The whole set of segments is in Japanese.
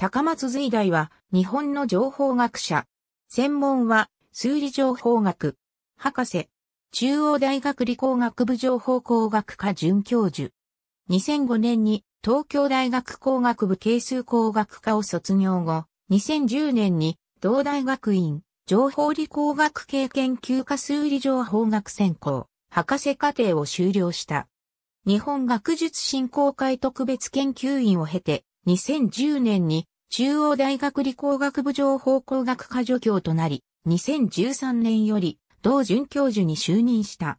高松随大は日本の情報学者。専門は数理情報学。博士。中央大学理工学部情報工学科准教授。2005年に東京大学工学部係数工学科を卒業後、2010年に同大学院情報理工学系研究科数理情報学専攻博士課程を修了した。日本学術振興会特別研究員を経て、2010年に中央大学理工学部情報工学科助教となり、2013年より同准教授に就任した。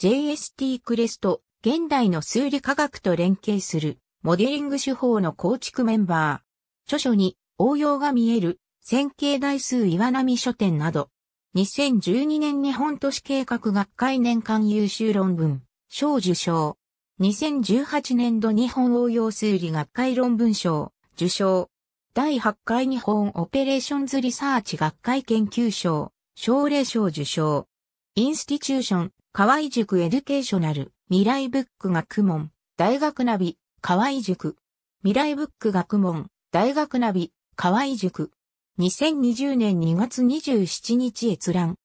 JST クレスト、現代の数理科学と連携するモデリング手法の構築メンバー。著書に応用が見える線形代数岩波書店など。2012年日本都市計画学会年間優秀論文、賞受賞。2018年度日本応用数理学会論文賞、受賞。第8回日本オペレーションズリサーチ学会研究賞、奨励賞受賞。インスティチューション、河合塾エデュケーショナル、未来ブック学問、大学ナビ、河合塾。未来ブック学問、大学ナビ、河合塾。2020年2月27日閲覧。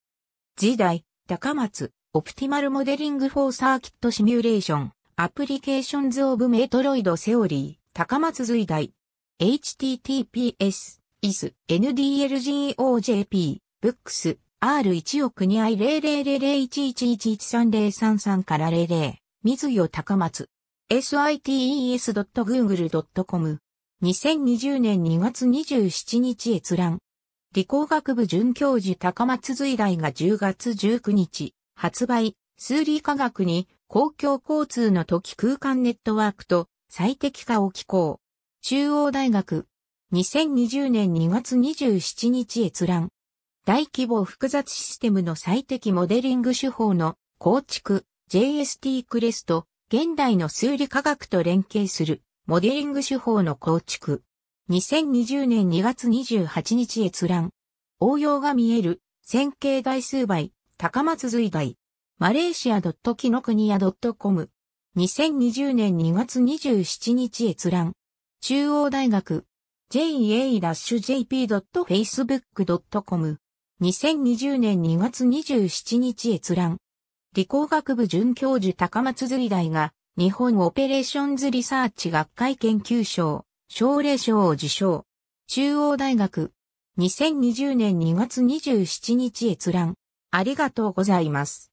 時代、高松、オプティマルモデリングフォーサーキットシミュレーション。アプリケーションズ・オブ・メトロイド・セオリー、高松随大。https, is, ndlgojp, books, r1 億 2i00001111303 から00、水よ高松。sites.google.com。2020年2月27日閲覧。理工学部准教授高松随大が10月19日、発売、数理科学に公共交通の時空間ネットワークと最適化を機構。中央大学。2020年2月27日閲覧。大規模複雑システムの最適モデリング手法の構築 JST クレスト。現代の数理科学と連携するモデリング手法の構築。2020年2月28日閲覧。応用が見える線形代数倍高松随大。マレーシアキノニア。.com。2020年2月27日閲覧。中央大学。ja-jp.facebook.com。2020年2月27日閲覧。理工学部准教授高松釣り大が、日本オペレーションズリサーチ学会研究賞、奨励賞を受賞。中央大学。2020年2月27日閲覧。ありがとうございます。